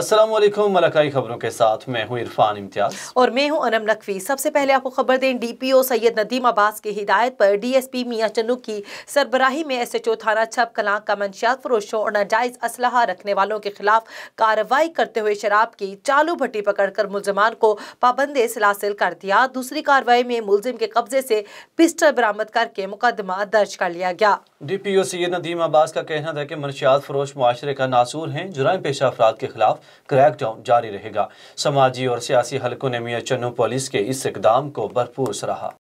असलम मलकाई खबरों के साथ मैं हूं इरफान इम्तियाज और मैं हूं अनम नकवी सबसे पहले आपको खबर दें डीपीओ सैयद नदीम अब्बास की हिदायत पर डीएसपी मियां चन्नू की सरबराही में एसएचओ थाना छप कलां का मंशियात फरोशों और नाजायज असलाह रखने वालों के खिलाफ कार्रवाई करते हुए शराब की चालू भट्टी पकड़कर मुलजमान को पाबंदी सलासिल कर दिया दूसरी कार्रवाई में मुलजिम के कब्जे से पिस्टल बरामद करके मुकदमा दर्ज कर लिया गया डीपीओ सैयद नदीम अब्बास का कहना था कि मंशियात फरोश माशरे का नासूर है जुराम पेशा अफराद के खिलाफ क्रैकडाउन जारी रहेगा समाजी और सियासी हलकों ने मियाँ चन्नू पुलिस के इस इकदाम को भरपूर सराहा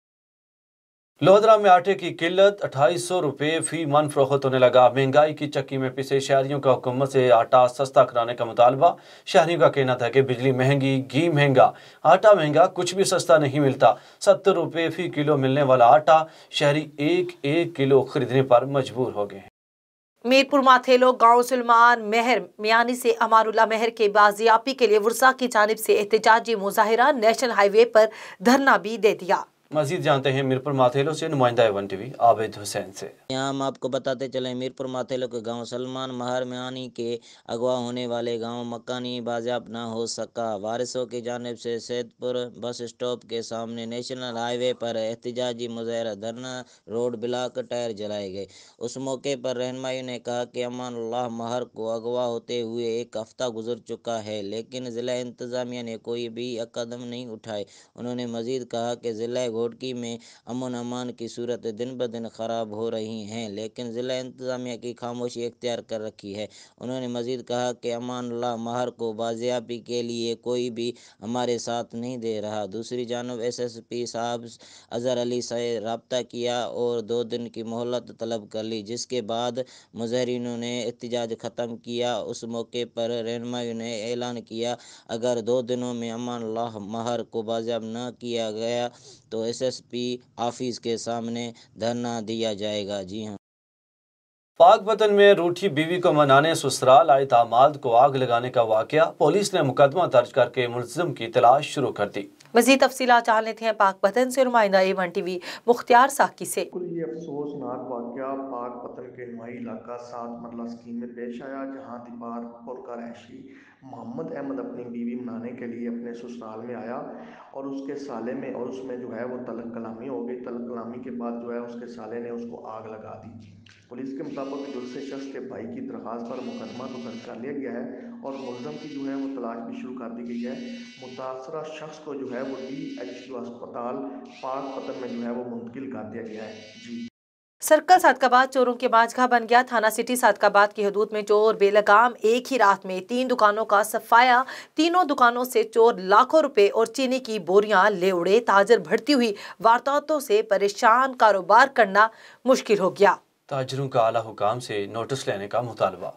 लोहदरा में आटे की किल्लत 2800 सौ रुपये फी मन फरोख्त होने लगा महंगाई की चक्की में पिसे शहरियों का हुकूमत से आटा सस्ता कराने का मुतालबा शहरियों का कहना था कि बिजली महंगी घी महंगा आटा महंगा कुछ भी सस्ता नहीं मिलता सत्तर रुपये फी किलो मिलने वाला आटा शहरी एक एक किलो खरीदने पर मजबूर हो गए हैं मीरपुर माथेलो गांव सलमान मेहर मियानी से अमारुल्ला मेहर के बाजियापी के लिए वर्षा की जानब से एहतजाजी मुजाहरा नेशनल हाईवे पर धरना भी दे दिया मजीद जानते हैं मीरपुर माथेलो से नुमाइंदा एवन टीवी आबिद हुसैन से यहाँ हम आपको बताते चले मीरपुर माथेलो के गांव सलमान महर म्यानी के अगवा होने वाले गांव मकानी बाजाब ना हो सका वारिसों की जानब से सैदपुर बस स्टॉप के सामने नेशनल हाईवे पर एहतजाजी मुजहरा धरना रोड ब्लाक टायर जलाए गए उस मौके पर रहनमाई ने कहा कि अमान महर को अगवा होते हुए एक हफ्ता गुजर चुका है लेकिन ज़िला इंतजामिया ने कोई भी कदम नहीं उठाए उन्होंने मजीद कहा कि ज़िला घोटकी में अमन अमान की सूरत दिन ब दिन ख़राब हो रही है लेकिन ज़िला इंतजामिया की खामोशी अख्तियार कर रखी है उन्होंने मजीद कहा कि अमान ला महर को बाजियाबी के लिए कोई भी हमारे साथ नहीं दे रहा दूसरी जानब एस एस पी साहब अजहर अली से रबता किया और दो दिन की मोहलत तलब कर ली जिसके बाद मुजहरीनों ने एहतजाज ख़त्म किया उस मौके पर रहनमायों ने ऐलान किया अगर दो दिनों में अमान ला महर को बाजियाब न किया गया तो एसएसपी ऑफिस के सामने धरना दिया जाएगा जी हाँ पाक वतन में रूठी बीवी को मनाने ससुराल आए दामाद को आग लगाने का वाकया पुलिस ने मुकदमा दर्ज करके मुलजिम की तलाश शुरू कर दी मजीद तफसी चाह लेते हैं पाक पतन से नुमाइंदा A one T V Mukhtiar Saqi से ये अफसोसनाक वाक़ पाक पतन के नुमाई इलाका सात मरला स्कीम में पेश आया जहाँ दीवार पुरका रहशी मोहम्मद अहमद अपनी बीवी मनाने के लिए अपने ससुराल में आया और उसके साले में और उसमें जो है वो तलक कलामी हो गई तलक कलामी के बाद जो है उसके साले ने उसको आग लगा दी पुलिस के मुताबिक जुलसे शख्स के भाई की दरख्वास्त पर मुकदमा तो दर्ज कर लिया गया है और मुलजम की जो है वो तलाश भी शुरू कर दी गई है मुतासरा शख्स को जो है है वो डी एच क्यू अस्पताल पाक पतन में जो है वो मुंतकिल कर दिया गया है जी सर्कल सादकाबाद चोरों के बाजघा बन गया थाना सिटी सादकाबाद की हदूद में चोर बेलगाम एक ही रात में तीन दुकानों का सफाया तीनों दुकानों से चोर लाखों रुपए और चीनी की बोरियां ले उड़े ताजर भरती हुई वारदातों से परेशान कारोबार करना मुश्किल हो गया ताजरों का आला हुकाम से नोटिस लेने का मुतालबा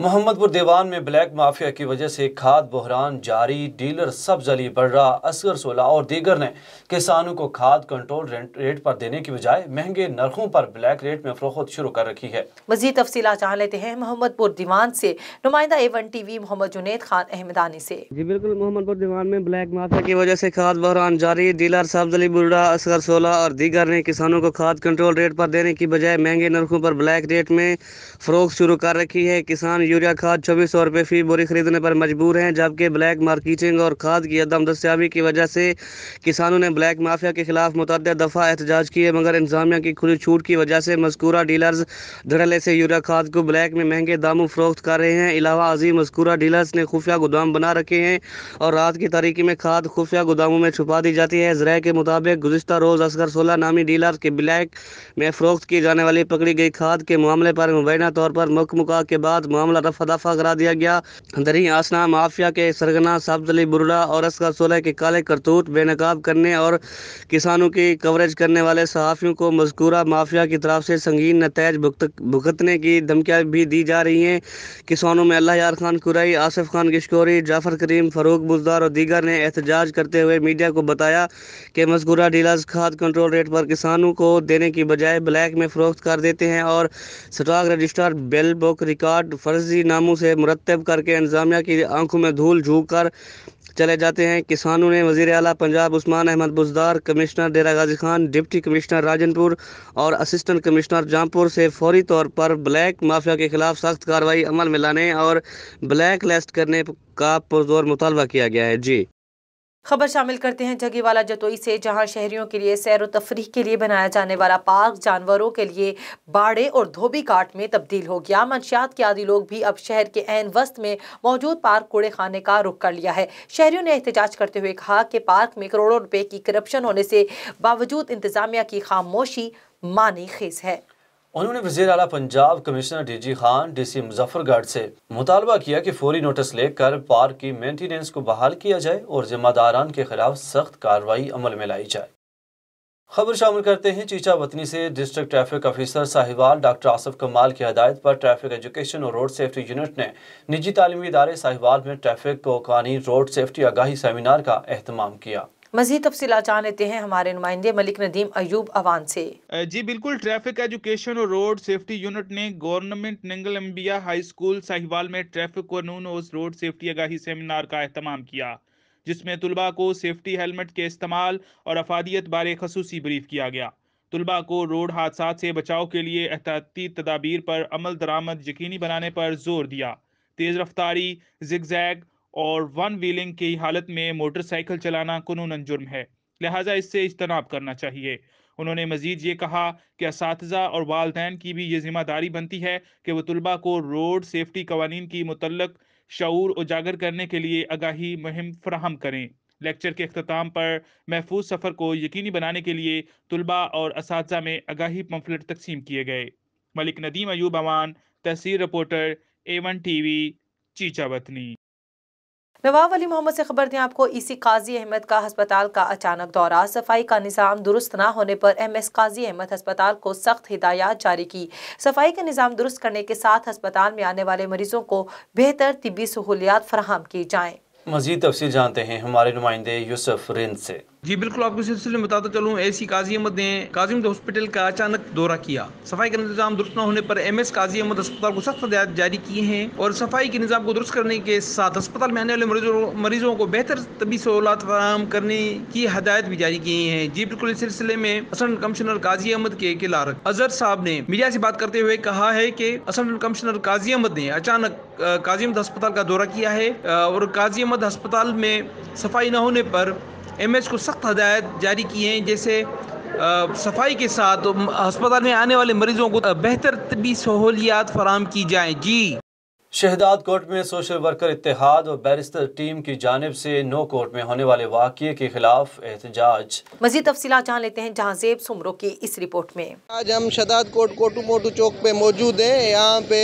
मोहम्मदपुर दीवान में ब्लैक माफिया की वजह से खाद बहरान जारी डीलर सब्ज अली बर्रा असगर सोला और दीगर ने किसानों को खाद कंट्रोल रेट पर देने की बजाय महंगे नरखों पर ब्लैक रेट में फरोख्त शुरू कर रखी है मजीद तफसी जान लेते हैं मोहम्मदपुर दीवान से नुमाइंदा A one T V Mohammad Junaid Khan Ahmadani से जी बिल्कुल मोहम्मदपुर दीवान में ब्लैक माफिया की वजह से खाद बहरान जारी डीलर सब्ज अली बर्रा असगर सोला और दीगर ने किसानों को खाद कंट्रोल रेट पर देने की बजाय महंगे नरखों पर ब्लैक रेट में फरोख शुरू कर रखी है किसान किसान यूरिया खाद छब्बीस सौ रुपये फी बोरी खरीदने पर मजबूर हैं जबकि ब्लैक मार्केटिंग और खाद की अदम दस्याबी की वजह से किसानों ने ब्लैक माफिया के खिलाफ मुतद दफ़ा एहतजाज किए मगर इंतजामिया की खुली छूट की वजह से मस्कूरा डीलर्स धड़ले से यूरिया खाद को ब्लैक में महंगे दामों फरोख्त कर रहे हैं अलावा अजीम मस्कूरा डीलर्स ने खुफिया गोदाम बना रखे हैं और रात की तारीखी में खाद खुफिया गोदामों में छुपा दी जाती है जरा के मुताबिक गुजशत रोज़ असगर सोलह नामी डीलर के ब्लैक में फरोख्त की जाने वाली पकड़ी गई खाद के मामले पर मुबैना तौर पर मुका के बाद मामला मामला रफा दफा करा दिया गया दरी आसना माफिया के सरगना साब्ज अली बुरडा और असका सोलह के काले करतूत बेनकाब करने और किसानों की कवरेज करने वाले सहाफ़ियों को मजकूरा माफिया की तरफ से संगीन नतज भुगतने की धमकियाँ भी दी जा रही हैं किसानों में अल्लाह यार खान कुरई आसिफ खान किशकोरी जाफर करीम फरूक बुजदार और दीगर ने एहतजाज करते हुए मीडिया को बताया कि मजकूरा डीलर्स खाद कंट्रोल रेट पर किसानों को देने की बजाय ब्लैक में फ़रोख्त कर देते हैं और stock registrar bill book record फर्ज फर्जी नामों से मुरतब करके इंतजामिया की आंखों में धूल झूक कर चले जाते हैं किसानों ने वजीर अला Punjab Usman Ahmad Buzdar commissioner Dera Ghazi Khan deputy commissioner Rajanpur और असिस्टेंट कमिश्नर जामपुर से फौरी तौर पर ब्लैक माफिया के खिलाफ सख्त कार्रवाई अमल में लाने और ब्लैक लिस्ट करने का पुरजोर मुतालबा किया गया है जी खबर शामिल करते हैं जगीवाला जतोई से जहां शहरियों के लिए सैर व तफरी के लिए बनाया जाने वाला पार्क जानवरों के लिए बाड़े और धोबी काट में तब्दील हो गया मंशियात के आदि लोग भी अब शहर के एन वस्त में मौजूद पार्क कूड़े खाने का रुख कर लिया है शहरियों ने एहतजाज करते हुए कहा कि पार्क में करोड़ों रुपए की करप्शन होने से बावजूद इंतजामिया की खामोशी मानी खेस है उन्होंने वजीर अला Punjab commissioner D G Khan D C Muzaffargarh से मुतालबा किया कि फौरी नोटिस लेकर पार्क की मेंटेनेंस को बहाल किया जाए और जिम्मेदारान के खिलाफ सख्त कार्रवाई अमल में लाई जाए खबर शामिल करते हैं चीचा वतनी से district traffic officer Sahiwal doctor Asif Kamal की हदायत पर ट्रैफिक एजुकेशन और रोड सेफ्टी यूनिट ने निजी तालीमी इदारे साहिवाल में ट्रैफिक को कानी रोड सेफ्टी आगाही सेमिनार का अहतमाम किया मजीद तफसीला जान लेते हैं हमारे नुमाइंदे मलिक नदीम अयूब अवान से जी बिल्कुल ट्रैफिक एजुकेशन और रोड सेफ्टी यूनिट ने government Nangal Ambia high school Sahiwal में ट्रैफिक कानून और रोड सेफ्टी आगाही सेमिनार का अहतमाम किया जिसमें तलबा को सेफ्टी हेलमेट के इस्तेमाल और अफादियत बारे खसूस ब्रीफ किया गया तलबा को रोड हादसा से बचाव के लिए एहतियाती तदाबीर पर अमल दरामद यकीनी बनाने पर जोर दिया तेज़ रफ्तारी जिगजैग और वन व्हीलिंग की हालत में मोटरसाइकिल चलाना कानूनन जुर्म है लिहाजा इससे इजतनाब करना चाहिए उन्होंने मजीद ये कहा कि इस और वालदे की भी ये जिम्मेदारी बनती है कि वह तलबा को रोड सेफ्टी कवानीन की मतलब शूर उजागर करने के लिए आगाही मुहिम फ्राहम करें लेक्चर के अख्ताम पर महफूज सफ़र को यकीनी बनाने के लिए तलबा और इस में आगाही पम्फलेट तकसीम किए गए मलिक नदीम अयूब अवान तहसील reporter A one T V Chichawatni Nawab Ali Mohammad से खबर दें आपको इसी काजी अहमद का अस्पताल का अचानक दौरा सफाई का निज़ाम दुरुस्त ना होने पर एम एस काजी अहमद अस्पताल को सख्त हिदायत जारी की सफाई का निज़ाम दुरुस्त करने के साथ अस्पताल में आने वाले मरीजों को बेहतर तबी सहूलियात फराहम की जाएँ मजीद तफसी जानते हैं हमारे नुमाइंदे यूसुफ रिंद से जी बिल्कुल आपको सिलसिले में बताता चलूँ सी काजी अहमद ने काजी अहमद हॉस्पिटल का अचानक दौरा किया सफाई का निज़ाम दुरुस्त न होने पर एम एस काजी अहमद अस्पताल को सख्त हदायत जारी किए हैं और सफाई के निज़ाम को दुरुस्त करने के साथ अस्पताल में आने वाले मरीजों को बेहतर तबी सहूलत फराम करने की हदायत भी जारी की है जी बिल्कुल इस सिलसिले में असंट कमिश्नर काजी अहमद के किलारक अजहर साहब ने मीडिया से बात करते हुए कहा है कि असिस्टेंट कमिश्नर काजी अहमद ने अचानक काजी अहमद अस्पताल का दौरा किया है और काजी अहमद अस्पताल में सफाई न होने पर एम को सख्त हदायत जारी की हैं जैसे सफाई के साथ अस्पताल में आने वाले मरीजों को बेहतर तबी सहूलियात फराम की जाएँ जी शहदाद कोर्ट में सोशल वर्कर इतिहाद और बैरिस्टर टीम की जानब से नो कोर्ट में होने वाले वाक़े के खिलाफ एहतजाज मजीद तफसी जान लेते हैं जहाँ जेब सुमरों की इस रिपोर्ट में आज हम शहदाद कोर्ट कोटू मोटू चौक पे मौजूद हैं यहाँ पे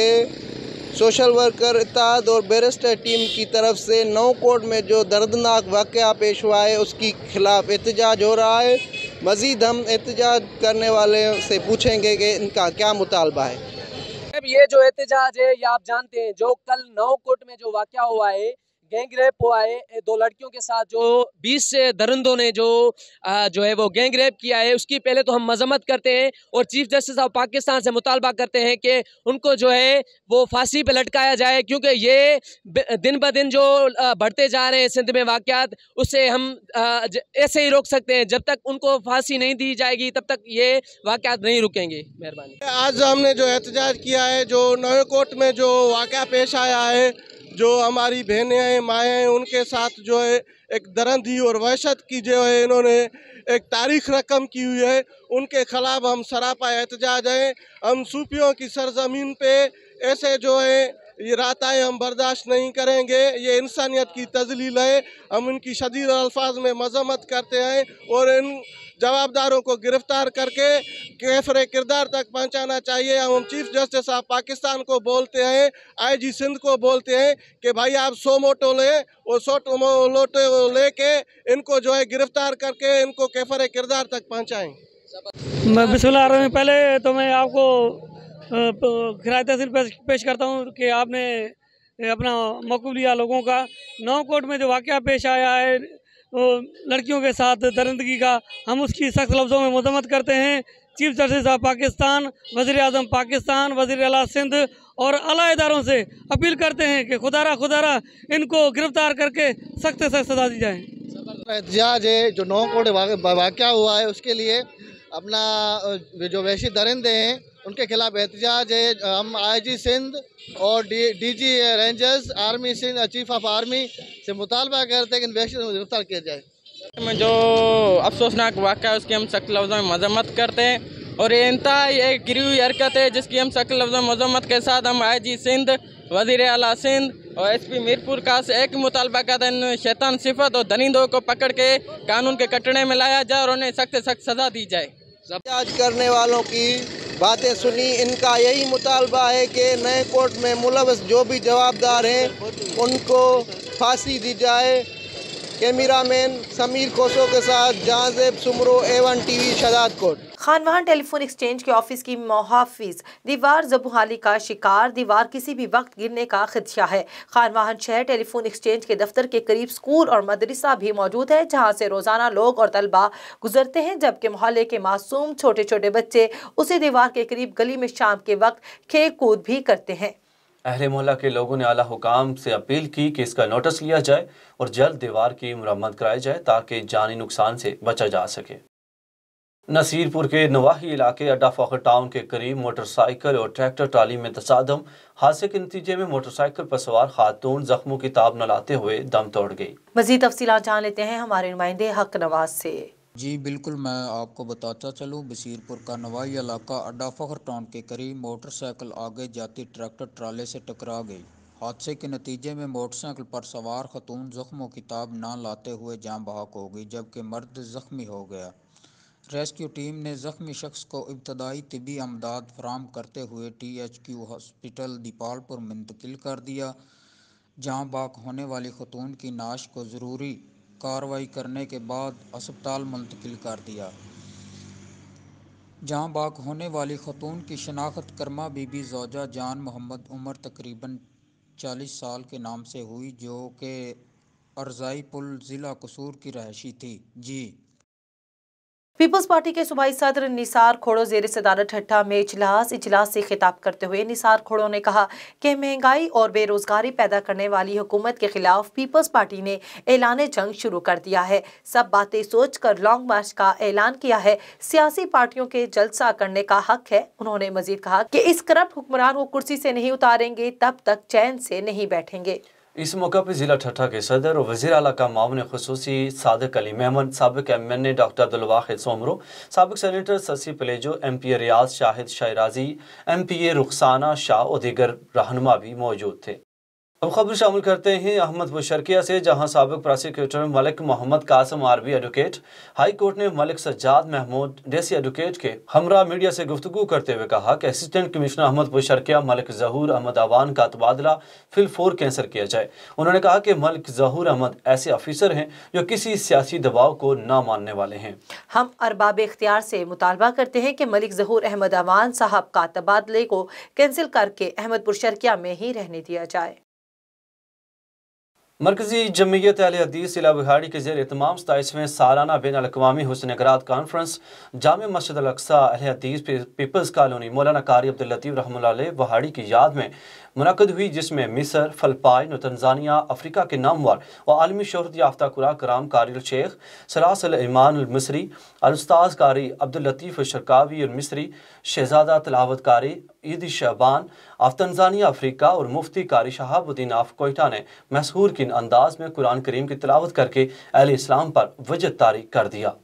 सोशल वर्कर इतिहाद और बैरिस्टर टीम की तरफ से नौ कोर्ट में जो दर्दनाक वाक़ पेश हुआ है उसकी खिलाफ एहतजाज हो रहा है मज़ीद हम एहतजाज करने वाले से पूछेंगे कि इनका क्या मुतालबा है ये जो एहतजाज है ये आप जानते हैं जो कल नौ कोर्ट में जो वाक़ हुआ है गैंग रेप हुआ है दो लड़कियों के साथ जो 20 से दरिंदों ने जो आ, जो है वो गैंग रेप किया है उसकी पहले तो हम मजम्मत करते हैं और चीफ जस्टिस ऑफ पाकिस्तान से मुतालबा करते हैं कि उनको जो है वो फांसी पे लटकाया जाए क्योंकि ये दिन ब दिन जो बढ़ते जा रहे हैं सिंध में वाक़ात उससे हम ऐसे ही रोक सकते हैं जब तक उनको फांसी नहीं दी जाएगी तब तक ये वाक़ात नहीं रुकेंगे मेहरबानी आज हमने जो एहतजाज किया है जो नवे में जो वाक़ पेश आया है जो हमारी बहनें हैं माएँ हैं उनके साथ जो है एक दरंदी और वहशत की जो है इन्होंने एक तारीख रकम की हुई है उनके खिलाफ हम सरापा एहतजाज हैं हम सूफियों की सरजमीन पे ऐसे जो है ये आए हम बर्दाश्त नहीं करेंगे ये इंसानियत की तजलील है हम इनकी शदीद अल्फाज में मजम्मत करते हैं और इन जवाबदारों को गिरफ्तार करके कैफरे किरदार तक पहुंचाना चाहिए हम चीफ जस्टिस ऑफ पाकिस्तान को बोलते हैं आईजी सिंध को बोलते हैं कि भाई आप सो मोटो ले और सो लोटे ले के इनको जो है गिरफ्तार करके इनको कैफर किरदार तक पहुँचाएँ मैं बिस्मिल्लाह पहले तो मैं आपको किराए तहसील पेश, पेश करता हूँ कि आपने अपना मौकूफ लिया लोगों का नौ कोर्ट में जो वाक़ पेश आया है लड़कियों के साथ दरिंदगी का हम उसकी सख्त लफ्ज़ों में मजम्मत करते हैं चीफ जस्टिस ऑफ पाकिस्तान वजीर अजम पाकिस्तान वजीर अला सिंध और अला इदारों से अपील करते हैं कि खुदारा खुदारा इनको गिरफ्तार करके सख्त सख्त सजा दी जाए एहतजाज है जो नौ कोट वाक़ हुआ है उसके लिए अपना जो वैशी दरिंदे हैं उनके खिलाफ एहतजाज है हम आईजी सिंध और D G rangers army Sindh chief of army से मुतालबा करते हैं कि इन गिरफ्तार किया जाए जो अफसोसनाक वाक़ है उसकी हम सख्त लफ्ज़ों में मजम्मत करते हैं और ये इंतहा एक गिरी हुई हरकत है जिसकी हम शक्ल लफ्ज मजम्मत के साथ हम आई जी सिंध वजीर अला सिंध और एस पी मीरपुर का से एक मुतालबा का दिन शैतान सिफत और दरिंदों को पकड़ के कानून के कटड़े में लाया जाए और उन्हें सख्त सख्त सजा दी जाए आज करने वालों की बातें सुनी इनका यही मुतालबा है कि नए कोर्ट में मुलवस जो भी जवाबदार हैं उनको फांसी दी जाए कैमरा मैन समीर कोसो के साथ Jahanzeb Soomro A one TV Shahdadkot Khanwan telephone exchange के ऑफिस की मुहाफिज दीवार जबहाली का शिकार दीवार किसी भी वक्त गिरने का खदशा है खानवान शहर टेलीफोन एक्सचेंज के दफ्तर के करीब स्कूल और मदरसा भी मौजूद है जहाँ से रोज़ाना लोग और तलबा गुजरते हैं जबकि मोहल्ले के मासूम छोटे छोटे बच्चे उसी दीवार के करीब गली में शाम के वक्त खेल कूद भी करते हैं अहल मोहल्ला के लोगों ने आला हुकाम से अपील की कि इसका नोटिस लिया जाए और जल्द दीवार की मरम्मत कराई जाए ताकि जानी नुकसान से बचा जा सके नसीरपुर के नवाही इलाके अड्डा फ़खर टाउन के करीब मोटरसाइकिल और ट्रैक्टर ट्राली में तसादम हादसे के नतीजे में मोटरसाइकिल पर सवार खातून जख्मों की ताब न लाते हुए दम तोड़ गई मजीद तफसी जान लेते हैं हमारे नुमाइंदे हक नवाज से जी बिल्कुल मैं आपको बताता चलूं बसीरपुर का नवाई इलाका अड्डा फ़खर टाउन के करीब मोटरसाइकिल आगे जाती ट्रैक्टर ट्राले से टकरा गई हादसे के नतीजे में मोटरसाइकिल पर सवार खतून जख्मों की ताब न लाते हुए जाम बहाक हो गई जबकि मर्द जख्मी हो गया रेस्क्यू टीम ने जख्मी शख्स को इब्तदाई तबी अमदाद फराम करते हुए T H Q hospital Depalpur मुंतकिल कर दिया जहाँ बाक होने वाली खतून की नाश को ज़रूरी कार्रवाई करने के बाद अस्पताल मुंतकिल कर दिया जहाँ बाक होने वाली खतून की शनाख्त करमा बीबी जोजा जान मोहम्मद उमर तकरीबन 40 साल के नाम से हुई जो कि अरजाई पुल ज़िला कसूर की रहशी थी जी पीपल्स पार्टी के सूबाई सदर निसार खोड़ो जेर सदारत हट्टा में इजलास इजलास से खिताब करते हुए निसार खोड़ो ने कहा कि महंगाई और बेरोजगारी पैदा करने वाली हुकूमत के खिलाफ पीपल्स पार्टी ने ऐलान जंग शुरू कर दिया है सब बातें सोच कर लॉन्ग मार्च का ऐलान किया है सियासी पार्टियों के जलसा करने का हक है उन्होंने मजीद कहा कि इस करप्ट हुक्मरान को कुर्सी से नहीं उतारेंगे तब तक चैन से नहीं बैठेंगे इस मौके पर जिला ठट्ठा के सदर और वजी अला का मामन खसूसी सदक अली मेहमन सबक M N A doctor Abdulwahid Soomro सबक senator Sassui Palijo M P A Riaz Shahid Shahrazi M P A Rukhsana Shah और दीगर रहनमा भी मौजूद थे अब खबर शामिल करते हैं अहमद मुशरकिया से जहां सबक प्रोसिक्यूटर मलिक मोहम्मद कासम आरबी एडवोकेट हाई कोर्ट ने मलिक सज्जाद महमूद डेसी एडवोकेट के हमरा मीडिया से गुफ्तु करते हुए कहा कि असिस्टेंट कमिश्नर अहमद मुशरकिया मलिक जहूर अहमद अवान का तबादला फिलफोर कैंसिल किया जाए उन्होंने कहा कि मलिक जहूर अहमद ऐसे ऑफिसर हैं जो किसी सियासी दबाव को ना मानने वाले हैं हम अरबाब इख्तियार से मुतालबा करते हैं कि मलिक जहूर अहमद अवान साहब का तबादले को कैंसिल करके अहमद मुशरकिया में ही रहने दिया जाए मरकजी जमीयत अल हदीस इला बिहाड़ी के जेर तमाम सताईसवें सालाना बैन अवी हुसन करात कॉन्फ्रेंस जाम मस्जिद अलसा अल हदीस पीपल्स कॉलोनी मौलाना कारी अब्दुल लतीफ़ रहमल बहाड़ी की याद में मुनद हुई जिसमें मिसर फलपाइन तनजानिया अफ्रीका के नामवर व आलमी शहरत याफ्ता कुरा कराम कारिल शेख सलासलमानमसरी अलस्ताज कारी अब्दुल्लतीफ़ शरकावी और मिसरी शहजादा तलावत कारी ईद शहबान अफतनजानिया अफ्रीका और मुफ्ती कारी शहाबुद्दीन आफ कोयटा ने मशहूर किन अंदाज में कुरान करीम की तलावत करके अहल इस्लाम पर वजह तारी कर दिया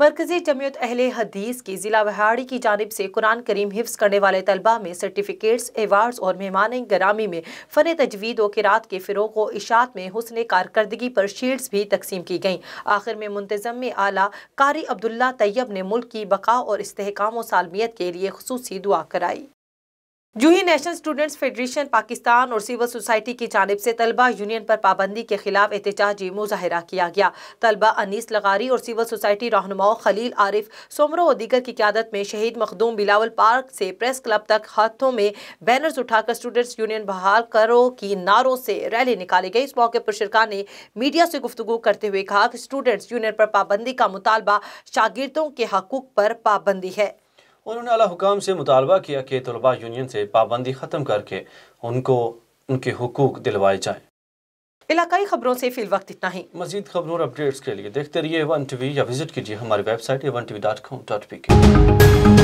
मरकजी जमयत अहल हदीस की ज़िला वहाड़ी की जानब से कुरान करीम हिफ्स करने वाले तलबा में सर्टिफिकेट्स एवार्ड्स और मेहमान गरामी में फ़न तजवीद व किरात के फ़िरोग व इशात में हसन कारकर्दगी पर शील्ड्स भी तकसीम की गईं आखिर में मुंतज़म आला कारी अब्दुल्ला तैयब ने मुल्क की बका और इसकाम व सालमियत के लिए खसूसी दुआ कराई जूही नेशनल स्टूडेंट्स फेडरेशन पाकिस्तान और सिविल सोसाइटी की जानब से तलबा यूनियन पर पाबंदी के खिलाफ एहतजाजी मुजाहरा किया गया तलबा अनीस लगारी और सिविल सोसाइटी रहनुमाओं खलील आरिफ सोमरो और दीगर की क्यादत में शहीद मखदूम बिलावल पार्क से प्रेस क्लब तक हाथों में बैनर्स उठाकर स्टूडेंट्स यूनियन बहाल करो की नारों से रैली निकाली गई इस मौके पर शिरका ने मीडिया से गुफ्तु करते हुए कहा कि स्टूडेंट्स यूनियन पर पाबंदी का मुतालबा शागिर्दों के हकूक पर पाबंदी है उन्होंने अला हुकाम से मुतालबा किया कि तलबा यूनियन से पाबंदी ख़त्म करके उनको उनके हकूक दिलवाए जाएँ इलाकाई खबरों से फिल वक्त इतना ही मजीद खबरों और अपडेट्स के लिए देखते रहिए वन टीवी या विजिट कीजिए हमारी website one TV dot com dot P के